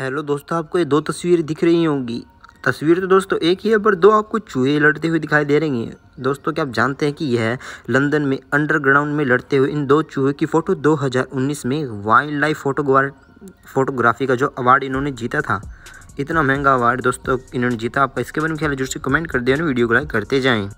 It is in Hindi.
हेलो दोस्तों आपको ये दो तस्वीर दिख रही होंगी तस्वीर तो दोस्तों एक ही है पर दो आपको चूहे लड़ते हुए दिखाई दे रही हैं दोस्तों क्या आप जानते हैं कि यह लंदन में अंडरग्राउंड में लड़ते हुए इन दो चूहे की फ़ोटो 2019 में वाइल्ड लाइफ फोटोग्राफ फोटोग्राफी का जो अवार्ड इन्होंने जीता था इतना महंगा अवार्ड दोस्तों इन्होंने जीता आपका इसके बारे में ख्याल जरूर से कमेंट कर दिया वीडियो को लाइक करते जाएँ